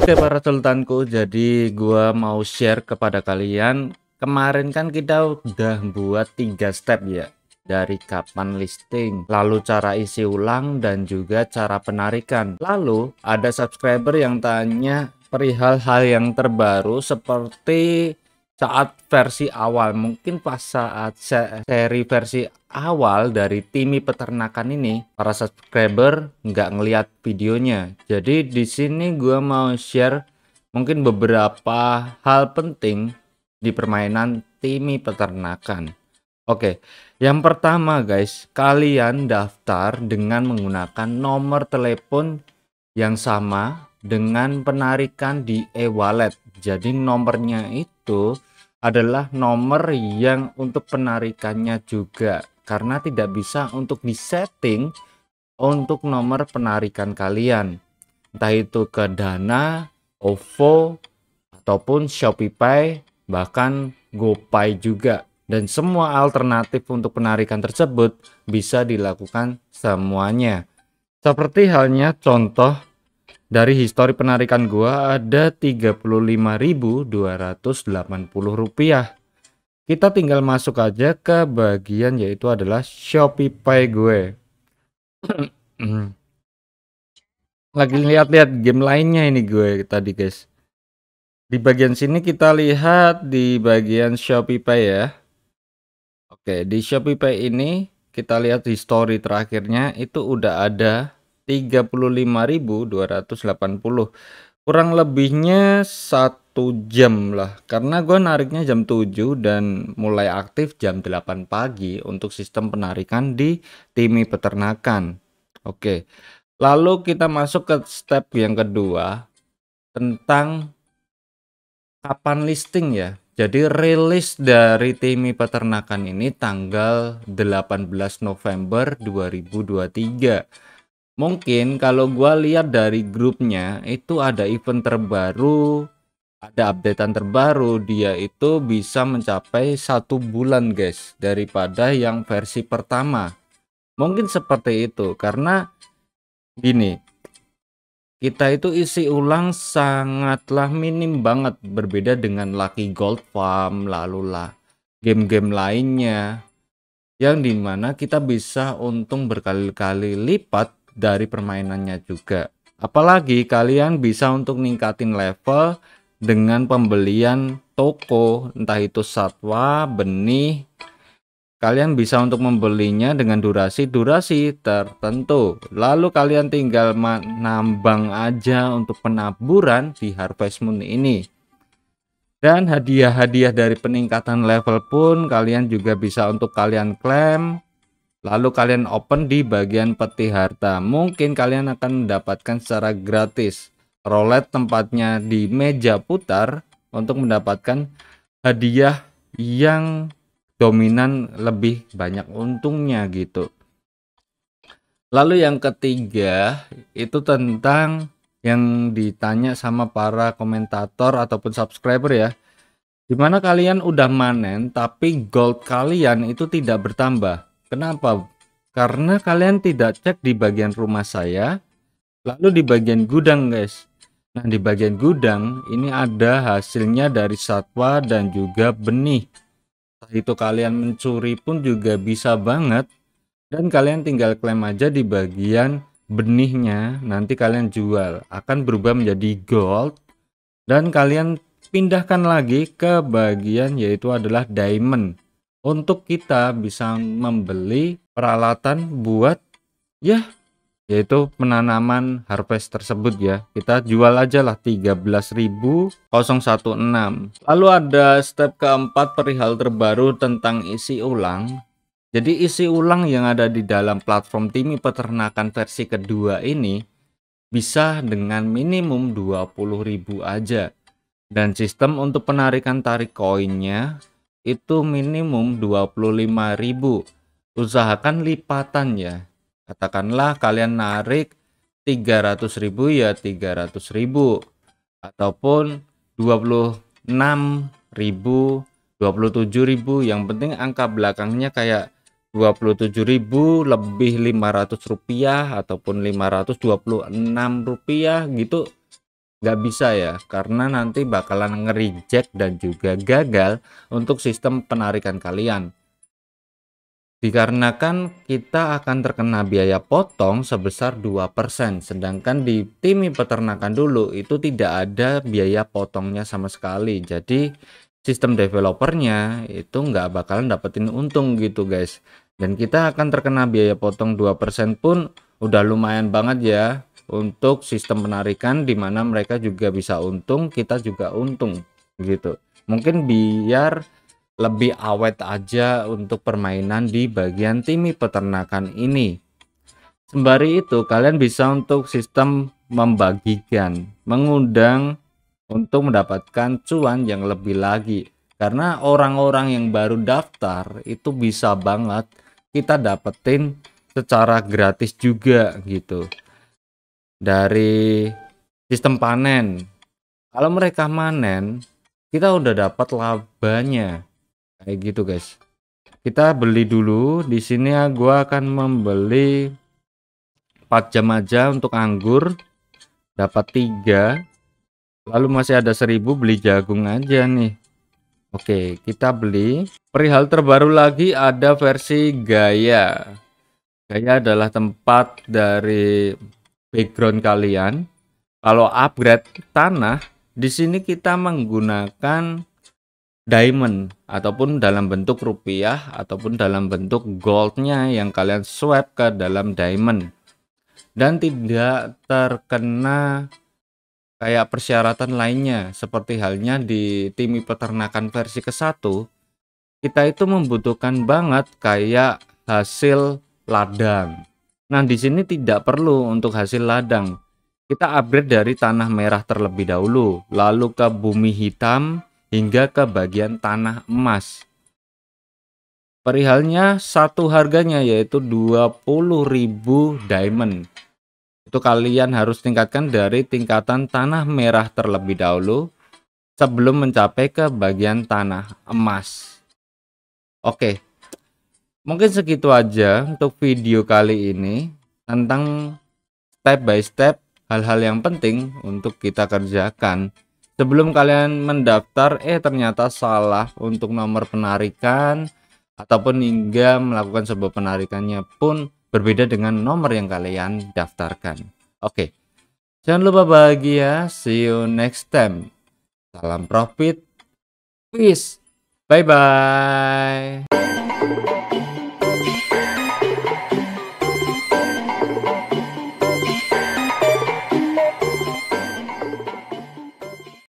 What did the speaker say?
Oke para sultanku, jadi gua mau share kepada kalian. Kemarin kan kita udah buat tiga step ya dari kapan listing, lalu cara isi ulang dan juga cara penarikan. Lalu ada subscriber yang tanya perihal hal yang terbaru seperti saat versi awal mungkin pas saat seri versi awal dari Timi Peternakan ini para subscriber nggak ngelihat videonya jadi di sini gue mau share mungkin beberapa hal penting di permainan Timi Peternakan Oke yang pertama guys kalian daftar dengan menggunakan nomor telepon yang sama dengan penarikan di e-wallet jadi nomornya itu adalah nomor yang untuk penarikannya juga karena tidak bisa untuk disetting untuk nomor penarikan kalian entah itu ke Dana, OVO ataupun ShopeePay, bahkan GoPay juga dan semua alternatif untuk penarikan tersebut bisa dilakukan semuanya seperti halnya contoh dari histori penarikan gua ada 35.280 rupiah. Kita tinggal masuk aja ke bagian yaitu adalah Shopeepay gue. Lagi lihat-lihat game lainnya ini gue tadi guys. Di bagian sini kita lihat di bagian Shopeepay ya. Oke, di Shopeepay ini kita lihat history terakhirnya itu udah ada 35.280 kurang lebihnya satu jam lah karena gue nariknya jam 7 dan mulai aktif jam 8 pagi untuk sistem penarikan di timi peternakan oke lalu kita masuk ke step yang kedua tentang kapan listing ya jadi rilis dari timi peternakan ini tanggal 18 November 2023 mungkin kalau gua lihat dari grupnya itu ada event terbaru ada updatean terbaru dia itu bisa mencapai satu bulan guys daripada yang versi pertama mungkin seperti itu karena gini kita itu isi ulang sangatlah minim banget berbeda dengan Lucky Gold Farm lalu lah game-game lainnya yang dimana kita bisa untung berkali-kali lipat dari permainannya juga. Apalagi kalian bisa untuk ningkatin level dengan pembelian toko, entah itu satwa, benih. Kalian bisa untuk membelinya dengan durasi-durasi tertentu. Lalu kalian tinggal menambang aja untuk penaburan di Harvest Moon ini. Dan hadiah-hadiah dari peningkatan level pun kalian juga bisa untuk kalian klaim Lalu kalian open di bagian peti harta. Mungkin kalian akan mendapatkan secara gratis rolet tempatnya di meja putar untuk mendapatkan hadiah yang dominan lebih banyak untungnya gitu. Lalu yang ketiga itu tentang yang ditanya sama para komentator ataupun subscriber ya. Dimana kalian udah manen tapi gold kalian itu tidak bertambah Kenapa? Karena kalian tidak cek di bagian rumah saya, lalu di bagian gudang, guys. Nah, di bagian gudang ini ada hasilnya dari satwa dan juga benih. Setelah itu kalian mencuri pun juga bisa banget. Dan kalian tinggal klaim aja di bagian benihnya, nanti kalian jual. Akan berubah menjadi gold. Dan kalian pindahkan lagi ke bagian yaitu adalah diamond untuk kita bisa membeli peralatan buat ya yaitu penanaman harvest tersebut ya kita jual aja lah 13.016 lalu ada step keempat perihal terbaru tentang isi ulang jadi isi ulang yang ada di dalam platform Timi Peternakan versi kedua ini bisa dengan minimum 20.000 aja dan sistem untuk penarikan tarik koinnya itu minimum 25.000 usahakan lipatan ya katakanlah kalian narik 300.000 ya 300.000 ataupun 26.000 27.000 yang penting angka belakangnya kayak 27.000 lebih 500 rupiah ataupun 526 rupiah gitu nggak bisa ya karena nanti bakalan ngeriject dan juga gagal untuk sistem penarikan kalian dikarenakan kita akan terkena biaya potong sebesar 2% sedangkan di timi peternakan dulu itu tidak ada biaya potongnya sama sekali jadi sistem developernya itu nggak bakalan dapetin untung gitu guys dan kita akan terkena biaya potong 2% pun udah lumayan banget ya untuk sistem penarikan di mana mereka juga bisa untung, kita juga untung gitu. Mungkin biar lebih awet aja untuk permainan di bagian timi peternakan ini. Sembari itu, kalian bisa untuk sistem membagikan, mengundang untuk mendapatkan cuan yang lebih lagi. Karena orang-orang yang baru daftar itu bisa banget kita dapetin secara gratis juga gitu dari sistem panen. Kalau mereka manen, kita udah dapat labanya. Kayak gitu, guys. Kita beli dulu. Di sini ya gua akan membeli 4 jam aja untuk anggur. Dapat tiga Lalu masih ada seribu beli jagung aja nih. Oke, kita beli. Perihal terbaru lagi ada versi gaya. Gaya adalah tempat dari background kalian. Kalau upgrade tanah, di sini kita menggunakan diamond ataupun dalam bentuk rupiah ataupun dalam bentuk goldnya yang kalian swap ke dalam diamond dan tidak terkena kayak persyaratan lainnya seperti halnya di timi peternakan versi ke-1 kita itu membutuhkan banget kayak hasil ladang Nah, di sini tidak perlu untuk hasil ladang. Kita upgrade dari tanah merah terlebih dahulu, lalu ke bumi hitam hingga ke bagian tanah emas. Perihalnya satu harganya yaitu 20.000 diamond. Itu kalian harus tingkatkan dari tingkatan tanah merah terlebih dahulu sebelum mencapai ke bagian tanah emas. Oke, mungkin segitu aja untuk video kali ini tentang step by step hal-hal yang penting untuk kita kerjakan sebelum kalian mendaftar eh ternyata salah untuk nomor penarikan ataupun hingga melakukan sebuah penarikannya pun berbeda dengan nomor yang kalian daftarkan. Oke, jangan lupa bahagia. See you next time. Salam profit. Peace. Bye-bye.